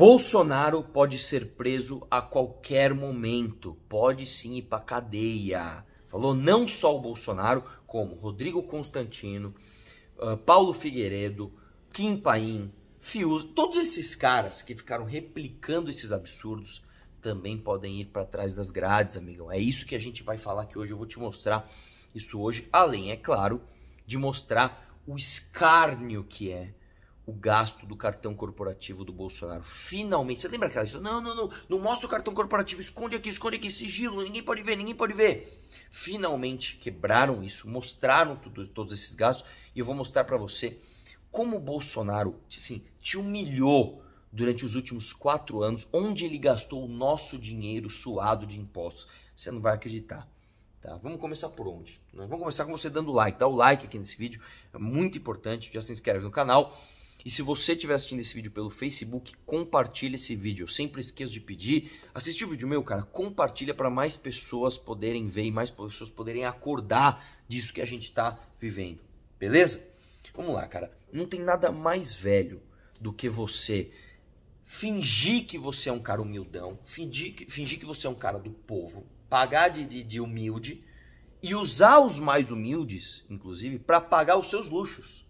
Bolsonaro pode ser preso a qualquer momento, pode sim ir para cadeia. Falou não só o Bolsonaro, como Rodrigo Constantino, ah, Paulo Figueiredo, Kim Paim, Fiuza, todos esses caras que ficaram replicando esses absurdos também podem ir para trás das grades, amigão. É isso que a gente vai falar aqui hoje, eu vou te mostrar isso hoje, além, é claro, de mostrar o escárnio que é o gasto do cartão corporativo do Bolsonaro. Finalmente, você lembra aquela história? Não, não, não, não mostra o cartão corporativo, esconde aqui, esconde aqui, sigilo, ninguém pode ver, ninguém pode ver. Finalmente quebraram isso, mostraram tudo, todos esses gastos e eu vou mostrar para você como o Bolsonaro, assim, te humilhou durante os últimos quatro anos, onde ele gastou o nosso dinheiro suado de impostos. Você não vai acreditar. Tá, vamos começar por onde? Vamos começar com você dando like. Dá o like aqui nesse vídeo, é muito importante. Já se inscreve no canal. E se você estiver assistindo esse vídeo pelo Facebook, compartilhe esse vídeo. Eu sempre esqueço de pedir. Assistiu o vídeo meu, cara? Compartilha para mais pessoas poderem ver e mais pessoas poderem acordar disso que a gente está vivendo. Beleza? Vamos lá, cara. Não tem nada mais velho do que você fingir que você é um cara humildão, fingir que, fingir que você é um cara do povo, pagar de, de, de humilde e usar os mais humildes, inclusive, para pagar os seus luxos.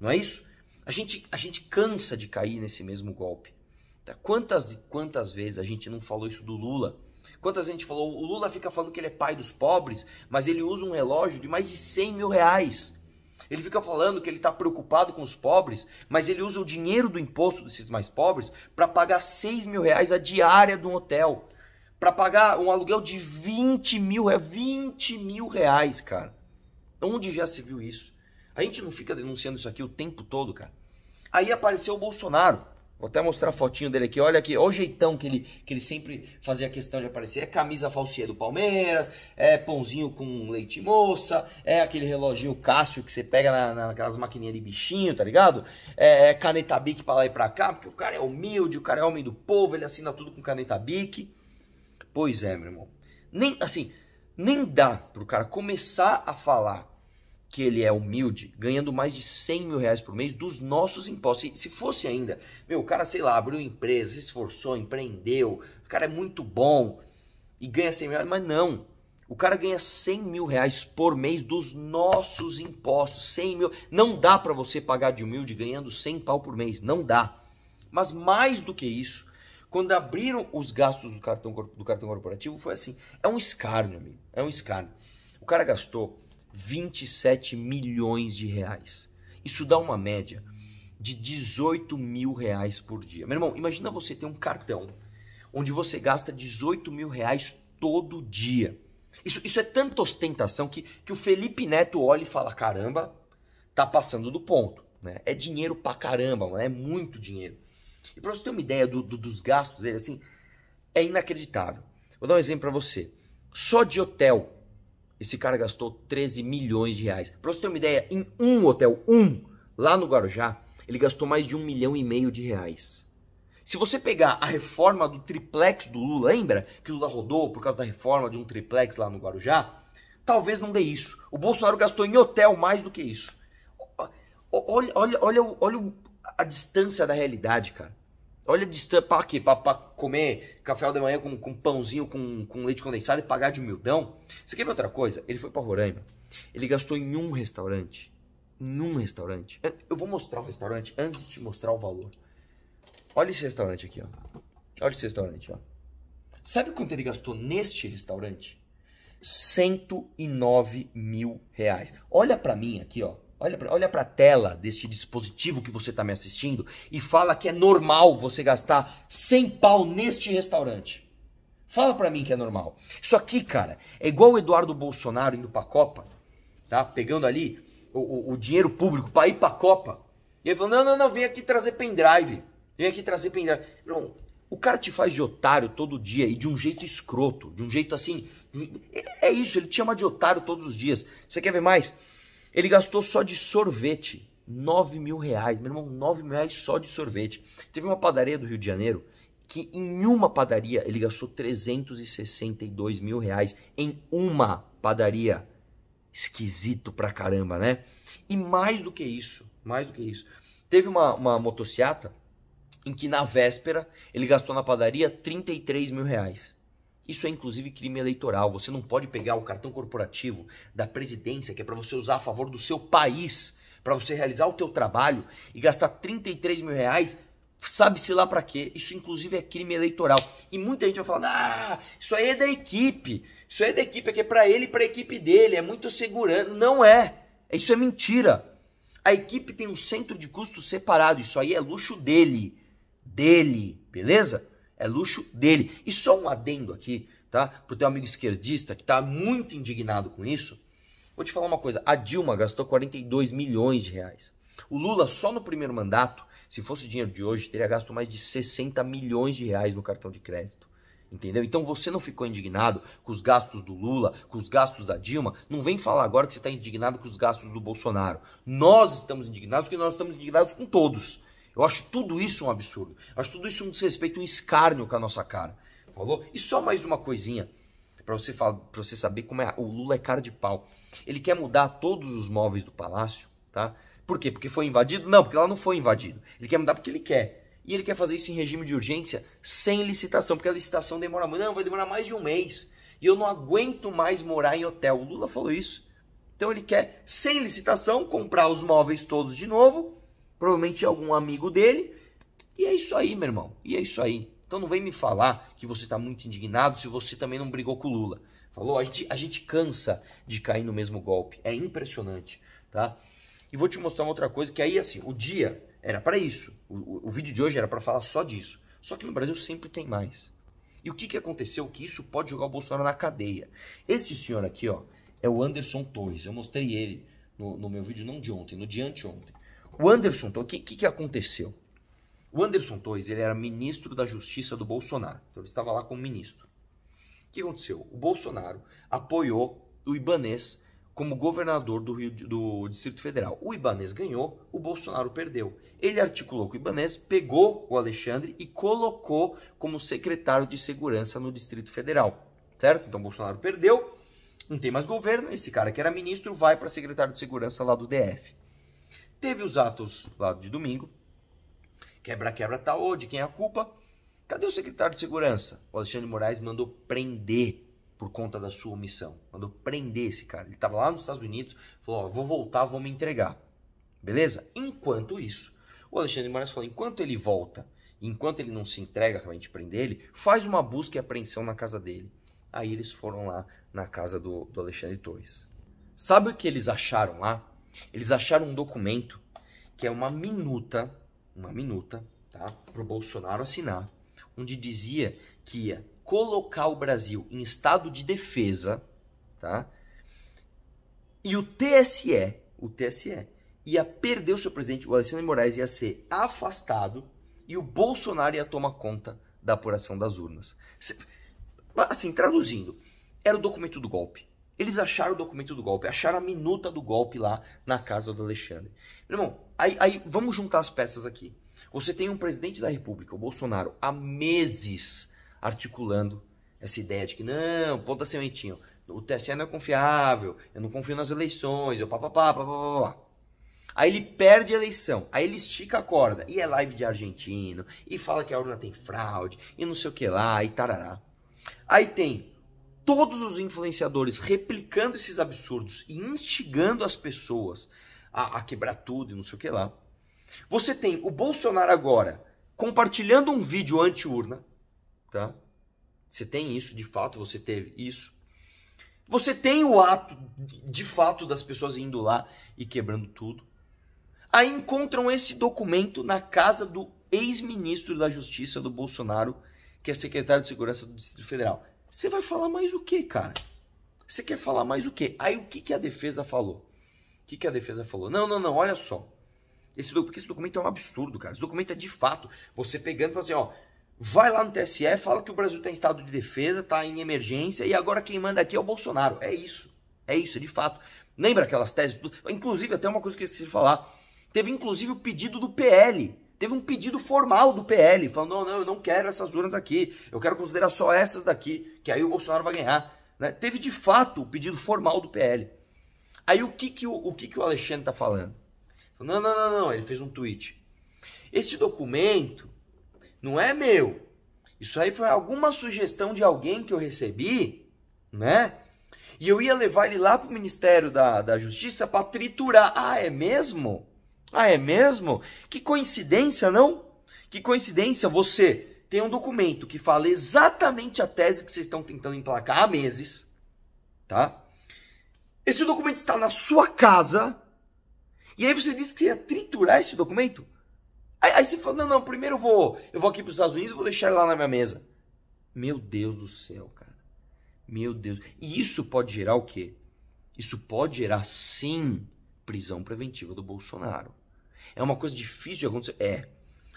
Não é isso? A gente, a gente cansa de cair nesse mesmo golpe. Tá? Quantas e quantas vezes a gente não falou isso do Lula? Quantas a gente falou? O Lula fica falando que ele é pai dos pobres, mas ele usa um relógio de mais de 100 mil reais. Ele fica falando que ele está preocupado com os pobres, mas ele usa o dinheiro do imposto desses mais pobres para pagar 6 mil reais a diária de um hotel. Para pagar um aluguel de 20 mil, 20 é mil reais, cara. Onde já se viu isso? A gente não fica denunciando isso aqui o tempo todo, cara. Aí apareceu o Bolsonaro. Vou até mostrar a fotinho dele aqui. Olha aqui, olha o jeitão que ele, que ele sempre fazia questão de aparecer. É camisa falsinha do Palmeiras, é pãozinho com leite moça, é aquele reloginho Cássio que você pega na, na, naquelas maquininhas de bichinho, tá ligado? É, é caneta Bic pra lá e pra cá, porque o cara é humilde, o cara é homem do povo, ele assina tudo com caneta Bic. Pois é, meu irmão. Nem, assim, nem dá pro cara começar a falar que ele é humilde, ganhando mais de 100 mil reais por mês dos nossos impostos. Se, se fosse ainda, meu, o cara, sei lá, abriu empresa, se esforçou, empreendeu, o cara é muito bom e ganha 100 mil reais, mas não. O cara ganha 100 mil reais por mês dos nossos impostos, 100 mil. Não dá para você pagar de humilde ganhando 100 pau por mês, não dá. Mas mais do que isso, quando abriram os gastos do cartão, do cartão corporativo, foi assim, é um escárnio, amigo, é um escárnio. O cara gastou 27 milhões de reais. Isso dá uma média de 18 mil reais por dia. Meu irmão, imagina você ter um cartão onde você gasta 18 mil reais todo dia. Isso, isso é tanta ostentação que, que o Felipe Neto olha e fala: caramba, tá passando do ponto. Né? É dinheiro pra caramba, mano, é muito dinheiro. E pra você ter uma ideia do, do, dos gastos dele, assim, é inacreditável. Vou dar um exemplo para você. Só de hotel, esse cara gastou 13 milhões de reais. Pra você ter uma ideia, em um hotel, um, lá no Guarujá, ele gastou mais de um milhão e meio de reais. Se você pegar a reforma do triplex do Lula, lembra que o Lula rodou por causa da reforma de um triplex lá no Guarujá? Talvez não dê isso. O Bolsonaro gastou em hotel mais do que isso. Olha, olha, olha, olha a distância da realidade, cara. Olha a distância. Pra quê? Pra, pra, comer café da manhã com, com pãozinho com, com leite condensado e pagar de humildão? Você quer ver outra coisa? Ele foi para Roraima. Ele gastou em um restaurante. Em um restaurante. Eu vou mostrar o restaurante antes de te mostrar o valor. Olha esse restaurante aqui, ó. Olha esse restaurante, ó. Sabe quanto ele gastou neste restaurante? 109 mil reais. Olha para mim aqui, ó. Olha para olha a tela deste dispositivo que você está me assistindo e fala que é normal você gastar 100 pau neste restaurante. Fala para mim que é normal. Isso aqui, cara, é igual o Eduardo Bolsonaro indo para a Copa, tá? Pegando ali o, o, o dinheiro público para ir para a Copa. E ele falou: não, não, não, vem aqui trazer pendrive. Vem aqui trazer pendrive. Não, o cara te faz de otário todo dia e de um jeito escroto, de um jeito assim. É, é isso, ele te chama de otário todos os dias. Você quer ver mais? Ele gastou só de sorvete 9 mil reais, meu irmão, 9 mil reais só de sorvete. Teve uma padaria do Rio de Janeiro que em uma padaria ele gastou 362 mil reais em uma padaria. Esquisito pra caramba, né? E mais do que isso, mais do que isso, teve uma, uma motociata em que na véspera ele gastou na padaria 33 mil reais. Isso é inclusive crime eleitoral. Você não pode pegar o cartão corporativo da presidência, que é para você usar a favor do seu país, para você realizar o teu trabalho e gastar 33 mil reais, sabe-se lá para quê. Isso inclusive é crime eleitoral. E muita gente vai falar, ah, isso aí é da equipe, isso aí é da equipe, é que é para ele e para a equipe dele, é muito segurança. Não é. é, isso é mentira. A equipe tem um centro de custo separado, isso aí é luxo dele, dele, beleza? é luxo dele. E só um adendo aqui, tá? Pro teu amigo esquerdista que tá muito indignado com isso. Vou te falar uma coisa, a Dilma gastou 42 milhões de reais. O Lula só no primeiro mandato, se fosse o dinheiro de hoje, teria gasto mais de 60 milhões de reais no cartão de crédito. Entendeu? Então você não ficou indignado com os gastos do Lula, com os gastos da Dilma. Não vem falar agora que você está indignado com os gastos do Bolsonaro. Nós estamos indignados porque nós estamos indignados com todos. Eu acho tudo isso um absurdo. Eu acho tudo isso um desrespeito, um escárnio com a nossa cara. Falou? E só mais uma coisinha para você falar, para você saber como é, o Lula é cara de pau. Ele quer mudar todos os móveis do palácio, tá? Por quê? Porque foi invadido? Não, porque lá não foi invadido. Ele quer mudar porque ele quer. E ele quer fazer isso em regime de urgência, sem licitação, porque a licitação demora muito, não, vai demorar mais de um mês. E eu não aguento mais morar em hotel. O Lula falou isso. Então ele quer, sem licitação, comprar os móveis todos de novo provavelmente é algum amigo dele. E é isso aí, meu irmão. E é isso aí. Então não vem me falar que você está muito indignado se você também não brigou com o Lula. Falou? A gente, a gente cansa de cair no mesmo golpe. É impressionante, tá? E vou te mostrar uma outra coisa que aí, assim, o dia era para isso. O, o, o, vídeo de hoje era para falar só disso. Só que no Brasil sempre tem mais. E o que, que aconteceu? Que isso pode jogar o Bolsonaro na cadeia. Esse senhor aqui, ó, é o Anderson Torres. Eu mostrei ele no, no meu vídeo, não de ontem, no de anteontem. O Anderson Torres, o que, que, que aconteceu? O Anderson Torres, ele era ministro da Justiça do Bolsonaro. Então ele estava lá como ministro. O que aconteceu? O Bolsonaro apoiou o Ibanês como governador do, Rio, do Distrito Federal. O Ibanês ganhou, o Bolsonaro perdeu. Ele articulou com o Ibanês, pegou o Alexandre e colocou como secretário de segurança no Distrito Federal. Certo? Então o Bolsonaro perdeu, não tem mais governo, esse cara que era ministro vai para secretário de segurança lá do DF. Teve os atos lá de domingo. Quebra-quebra tal, tá de quem é a culpa? Cadê o secretário de segurança? O Alexandre Moraes mandou prender por conta da sua omissão. Mandou prender esse cara. Ele estava lá nos Estados Unidos, falou: ó, vou voltar, vou me entregar. Beleza? Enquanto isso, o Alexandre Moraes falou: enquanto ele volta, enquanto ele não se entrega para a gente prender ele, faz uma busca e apreensão na casa dele. Aí eles foram lá na casa do, do Alexandre Torres. Sabe o que eles acharam lá? Eles acharam um documento que é uma minuta, uma minuta, tá? Pro Bolsonaro assinar, onde dizia que ia colocar o Brasil em estado de defesa, tá? E o TSE, o TSE, ia perder o seu presidente, o Alexandre Moraes ia ser afastado e o Bolsonaro ia tomar conta da apuração das urnas. Assim, traduzindo, era o documento do golpe. Eles acharam o documento do golpe, acharam a minuta do golpe lá na casa do Alexandre. Meu irmão, aí, aí vamos juntar as peças aqui. Você tem um presidente da República, o Bolsonaro, há meses articulando essa ideia de que não, ponta sementinho, o TSE não é confiável, eu não confio nas eleições, eu papapá, papapá. Aí ele perde a eleição, aí ele estica a corda, e é live de argentino, e fala que a urna tem fraude, e não sei o que lá, e tarará. Aí tem todos os influenciadores replicando esses absurdos e instigando as pessoas a, a quebrar tudo e não sei o que lá. Você tem o Bolsonaro agora compartilhando um vídeo anti-urna, tá? Você tem isso, de fato, você teve isso. Você tem o ato, de fato, das pessoas indo lá e quebrando tudo. Aí encontram esse documento na casa do ex-ministro da Justiça do Bolsonaro, que é secretário de Segurança do Distrito Federal. Você vai falar mais o que, cara? Você quer falar mais o que? Aí o que, que a defesa falou? O que, que a defesa falou? Não, não, não, olha só. Esse, porque esse documento é um absurdo, cara. Esse documento é de fato você pegando e falando assim, ó. Vai lá no TSE, fala que o Brasil está em estado de defesa, está em emergência e agora quem manda aqui é o Bolsonaro. É isso. É isso, é de fato. Lembra aquelas teses? Inclusive, até uma coisa que eu esqueci de falar. Teve inclusive o pedido do PL teve um pedido formal do PL, falando, não, oh, não, eu não quero essas urnas aqui, eu quero considerar só essas daqui, que aí o Bolsonaro vai ganhar. Né? Teve de fato o pedido formal do PL. Aí o que, que, o, o que, que o Alexandre está falando? Não, não, não, não, ele fez um tweet. Esse documento não é meu. Isso aí foi alguma sugestão de alguém que eu recebi, né? E eu ia levar ele lá para o Ministério da, da Justiça para triturar. Ah, é mesmo? Ah, é mesmo? Que coincidência, não? Que coincidência você tem um documento que fala exatamente a tese que vocês estão tentando emplacar há meses, tá? Esse documento está na sua casa, e aí você disse que você ia triturar esse documento? Aí, aí você fala, não, não, primeiro eu vou, eu vou aqui para os Estados Unidos e vou deixar ele lá na minha mesa. Meu Deus do céu, cara. Meu Deus. E isso pode gerar o quê? Isso pode gerar, sim, prisão preventiva do Bolsonaro. É uma coisa difícil de acontecer? É.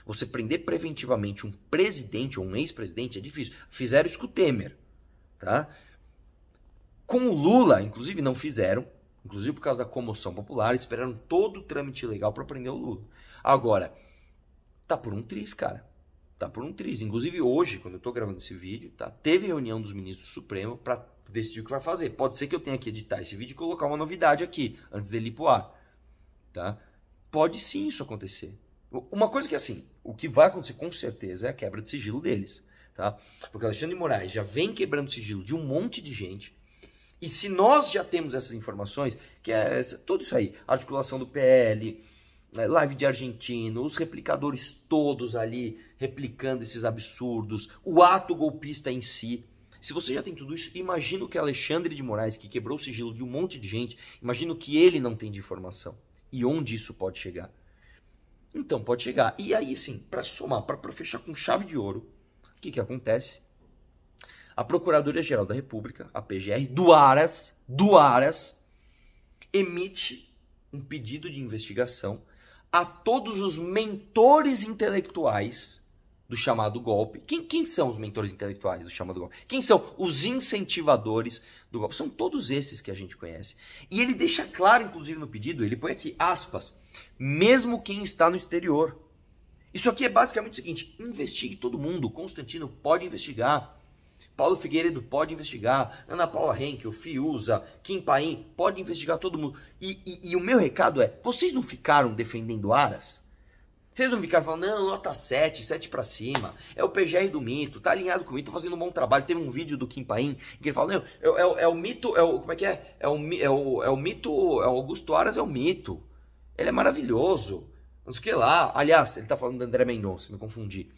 Você prender preventivamente um presidente ou um ex-presidente é difícil. Fizeram isso com o Temer, tá? Com o Lula, inclusive, não fizeram. Inclusive por causa da comoção popular, esperaram todo o trâmite legal para prender o Lula. Agora, tá por um triz, cara. Tá por um triz. Inclusive hoje, quando eu tô gravando esse vídeo, tá? Teve reunião dos ministros do Supremo para decidir o que vai fazer. Pode ser que eu tenha que editar esse vídeo e colocar uma novidade aqui, antes dele ir pro ar, tá? pode sim isso acontecer. Uma coisa que assim, o que vai acontecer com certeza é a quebra de sigilo deles, tá? Porque Alexandre de Moraes já vem quebrando sigilo de um monte de gente. E se nós já temos essas informações, que é essa, tudo isso aí, articulação do PL, né, live de argentino, os replicadores todos ali replicando esses absurdos, o ato golpista em si. Se você já tem tudo isso, imagina o que Alexandre de Moraes, que quebrou o sigilo de um monte de gente, imagina o que ele não tem de informação e onde isso pode chegar. Então, pode chegar. E aí sim, para somar, para fechar com chave de ouro, o que, que acontece? A Procuradoria-Geral da República, a PGR, do Aras, do Aras, emite um pedido de investigação a todos os mentores intelectuais do chamado golpe. Quem, quem, são os mentores intelectuais do chamado golpe? Quem são os incentivadores do golpe? São todos esses que a gente conhece. E ele deixa claro, inclusive, no pedido, ele põe aqui, aspas, mesmo quem está no exterior. Isso aqui é basicamente o seguinte: investigue todo mundo. Constantino pode investigar. Paulo Figueiredo pode investigar, Ana Paula Henkel, Fiuza, Kim Paim, pode investigar todo mundo. E, e, e o meu recado é: vocês não ficaram defendendo Aras? Vocês não ficaram falando, não, nota 7, 7 para cima. É o PGR do mito, tá alinhado com o mito, tá fazendo um bom trabalho. Teve um vídeo do Kim Paim que ele fala, não, é, é, é o mito, é o, como é que é? É o, é o, é o mito, é o Augusto Aras é o mito. Ele é maravilhoso. Não sei o que lá. Aliás, ele tá falando do André Mendonça, me confundi.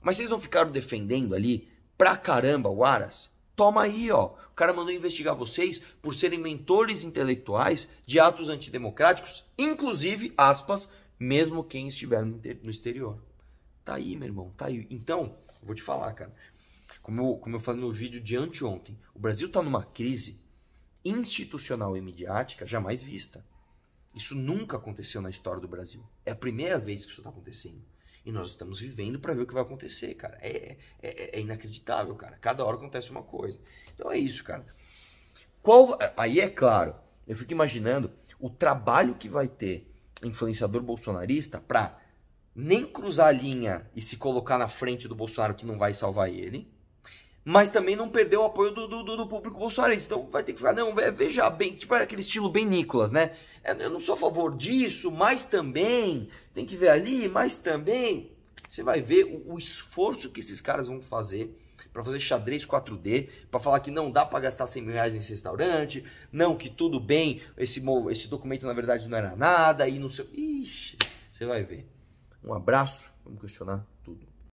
Mas vocês não ficaram defendendo ali pra caramba o Aras? Toma aí, ó. O cara mandou investigar vocês por serem mentores intelectuais de atos antidemocráticos, inclusive, aspas, mesmo quem estiver no exterior. Tá aí, meu irmão, tá aí. Então, vou te falar, cara. Como eu, como eu falei no vídeo de anteontem, o Brasil está numa crise institucional e midiática jamais vista. Isso nunca aconteceu na história do Brasil. É a primeira vez que isso está acontecendo. E nós estamos vivendo para ver o que vai acontecer, cara. É, é, é, é, inacreditável, cara. Cada hora acontece uma coisa. Então é isso, cara. Qual, aí é claro, eu fico imaginando o trabalho que vai ter influenciador bolsonarista para nem cruzar a linha e se colocar na frente do Bolsonaro que não vai salvar ele, mas também não perdeu o apoio do, do, do público bolsonarista. Então vai ter que falar, não, veja bem, tipo aquele estilo bem Nicolas, né? É, eu não sou a favor disso, mas também tem que ver ali, mas também. Você vai ver o, o esforço que esses caras vão fazer para fazer xadrez 4D, para falar que não dá para gastar 100 mil reais nesse restaurante, não, que tudo bem, esse, esse documento na verdade não era nada, e não sei. Ixi, você vai ver. Um abraço, vamos questionar.